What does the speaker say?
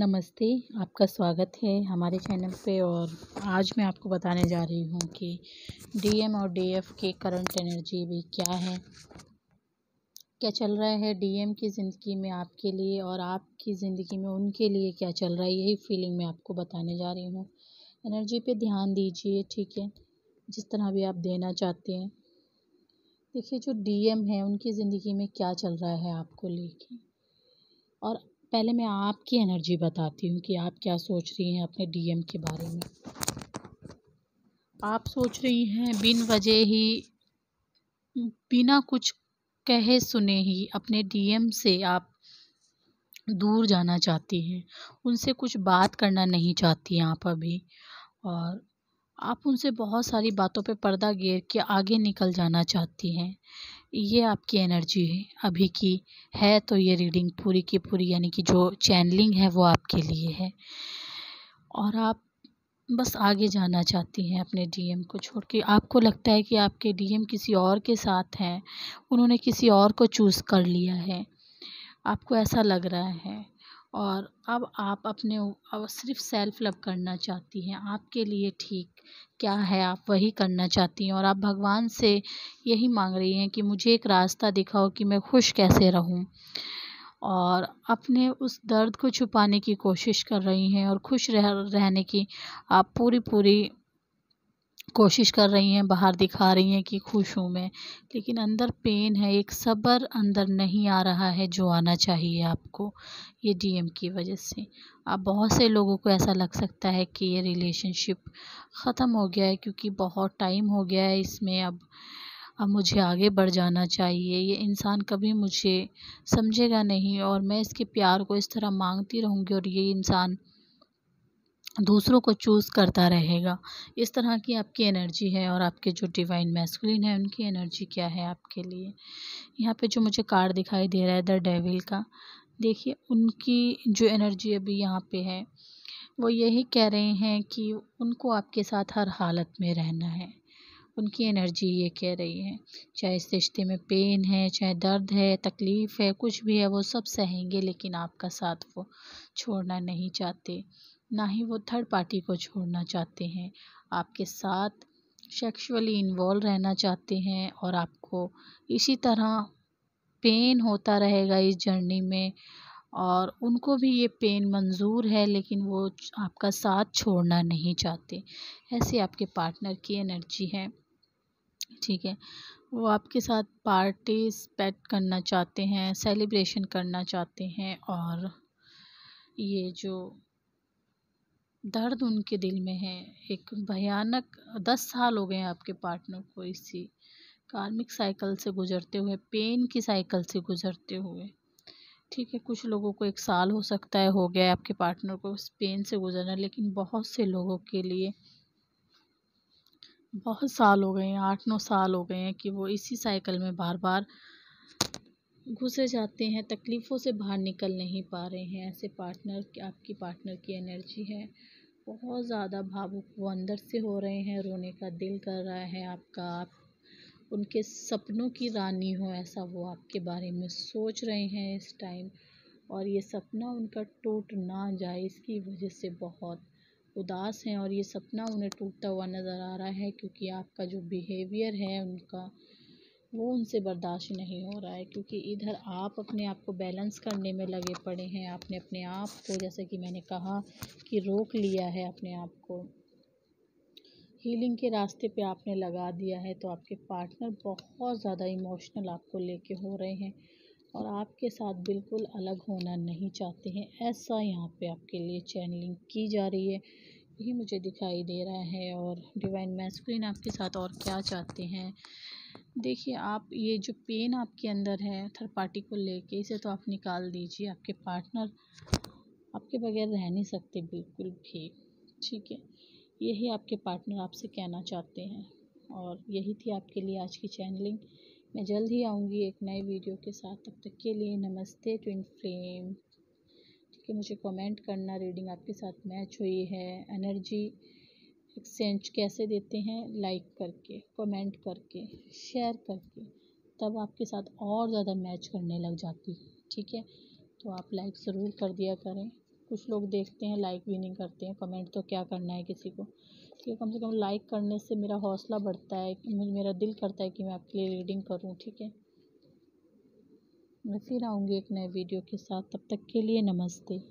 नमस्ते आपका स्वागत है हमारे चैनल पे और आज मैं आपको बताने जा रही हूँ कि डीएम और डीएफ के करंट एनर्जी भी क्या है क्या चल रहा है डीएम की ज़िंदगी में आपके लिए और आपकी ज़िंदगी में उनके लिए क्या चल रहा है यही फीलिंग मैं आपको बताने जा रही हूँ एनर्जी पे ध्यान दीजिए ठीक है जिस तरह भी आप देना चाहते हैं देखिए जो डी है उनकी ज़िंदगी में क्या चल रहा है आपको लेके और पहले मैं आपकी एनर्जी बताती हूँ कि आप क्या सोच रही हैं अपने डीएम के बारे में आप सोच रही हैं बिन वजह ही बिना कुछ कहे सुने ही अपने डीएम से आप दूर जाना चाहती हैं उनसे कुछ बात करना नहीं चाहती हैं आप अभी और आप उनसे बहुत सारी बातों पे पर्दा गेर के आगे निकल जाना चाहती हैं ये आपकी एनर्जी है अभी की है तो ये रीडिंग पूरी की पूरी यानी कि जो चैनलिंग है वो आपके लिए है और आप बस आगे जाना चाहती हैं अपने डीएम को छोड़ के आपको लगता है कि आपके डीएम किसी और के साथ हैं उन्होंने किसी और को चूज़ कर लिया है आपको ऐसा लग रहा है और अब आप अपने अब सिर्फ सेल्फ लव करना चाहती हैं आपके लिए ठीक क्या है आप वही करना चाहती हैं और आप भगवान से यही मांग रही हैं कि मुझे एक रास्ता दिखाओ कि मैं खुश कैसे रहूं और अपने उस दर्द को छुपाने की कोशिश कर रही हैं और खुश रह रहने की आप पूरी पूरी कोशिश कर रही हैं बाहर दिखा रही हैं कि खुश हूँ मैं लेकिन अंदर पेन है एक सब्र अंदर नहीं आ रहा है जो आना चाहिए आपको ये डी एम की वजह से अब बहुत से लोगों को ऐसा लग सकता है कि ये रिलेशनशिप ख़त्म हो गया है क्योंकि बहुत टाइम हो गया है इसमें अब अब मुझे आगे बढ़ जाना चाहिए ये इंसान कभी मुझे समझेगा नहीं और मैं इसके प्यार को इस तरह मांगती रहूँगी और ये इंसान दूसरों को चूज़ करता रहेगा इस तरह की आपकी एनर्जी है और आपके जो डिवाइन मैस्कुलिन है उनकी एनर्जी क्या है आपके लिए यहाँ पे जो मुझे कार्ड दिखाई दे रहा है द डेविल का देखिए उनकी जो एनर्जी अभी यहाँ पे है वो यही कह रहे हैं कि उनको आपके साथ हर हालत में रहना है उनकी एनर्जी ये कह रही है चाहे इस रिश्ते में पेन है चाहे दर्द है तकलीफ़ है कुछ भी है वो सब सहेंगे लेकिन आपका साथ वो छोड़ना नहीं चाहते ना ही वो थर्ड पार्टी को छोड़ना चाहते हैं आपके साथ सेक्सुअली इन्वॉल्व रहना चाहते हैं और आपको इसी तरह पेन होता रहेगा इस जर्नी में और उनको भी ये पेन मंजूर है लेकिन वो आपका साथ छोड़ना नहीं चाहते ऐसे आपके पार्टनर की एनर्जी है ठीक है वो आपके साथ पार्टी स्पेट करना चाहते हैं सेलिब्रेशन करना चाहते हैं और ये जो दर्द उनके दिल में है एक भयानक दस साल हो गए हैं आपके पार्टनर को इसी कार्मिक साइकिल से गुजरते हुए पेन की साइकिल से गुजरते हुए ठीक है कुछ लोगों को एक साल हो सकता है हो गया है आपके पार्टनर को उस पेन से गुजरना लेकिन बहुत से लोगों के लिए बहुत साल हो गए हैं आठ नौ साल हो गए हैं कि वो इसी साइकिल में बार बार घुसे जाते हैं तकलीफ़ों से बाहर निकल नहीं पा रहे हैं ऐसे पार्टनर आपकी पार्टनर की एनर्जी है बहुत ज़्यादा भावुक वो अंदर से हो रहे हैं रोने का दिल कर रहा है आपका आप उनके सपनों की रानी हो ऐसा वो आपके बारे में सोच रहे हैं इस टाइम और ये सपना उनका टूट ना जाए इसकी वजह से बहुत उदास हैं और ये सपना उन्हें टूटता हुआ नज़र आ रहा है क्योंकि आपका जो बिहेवियर है उनका वो उनसे बर्दाश्त नहीं हो रहा है क्योंकि इधर आप अपने आप को बैलेंस करने में लगे पड़े हैं आपने अपने आप को जैसे कि मैंने कहा कि रोक लिया है अपने आप को हीलिंग के रास्ते पे आपने लगा दिया है तो आपके पार्टनर बहुत ज़्यादा इमोशनल आपको लेके हो रहे हैं और आपके साथ बिल्कुल अलग होना नहीं चाहते हैं ऐसा यहाँ पे आपके लिए चैनलिंग की जा रही है यही मुझे दिखाई दे रहा है और डिवाइन मैस्कुलिन आपके साथ और क्या चाहते हैं देखिए आप ये जो पेन आपके अंदर है थर्ड पार्टी को लेके इसे तो आप निकाल दीजिए आपके पार्टनर आपके बगैर रह नहीं सकते बिल्कुल भी ठीक है यही आपके पार्टनर आपसे कहना चाहते हैं और यही थी आपके लिए आज की चैनलिंग मैं जल्द ही आऊँगी एक नए वीडियो के साथ तब तक के लिए नमस्ते ट्विन फ्लेम ठीक है मुझे कमेंट करना रीडिंग आपके साथ मैच हुई है एनर्जी एक्सचेंज कैसे देते हैं लाइक करके कमेंट करके शेयर करके तब आपके साथ और ज़्यादा मैच करने लग जाती है ठीक है तो आप लाइक ज़रूर कर दिया करें कुछ लोग देखते हैं लाइक भी नहीं करते हैं कमेंट तो क्या करना है किसी को ठीक कम से कम लाइक करने से मेरा हौसला बढ़ता है मेरा दिल करता है कि मैं आपके लिए रीडिंग करूँ ठीक है मैं फिर आऊँगी एक नए वीडियो के साथ तब तक के लिए नमस्ते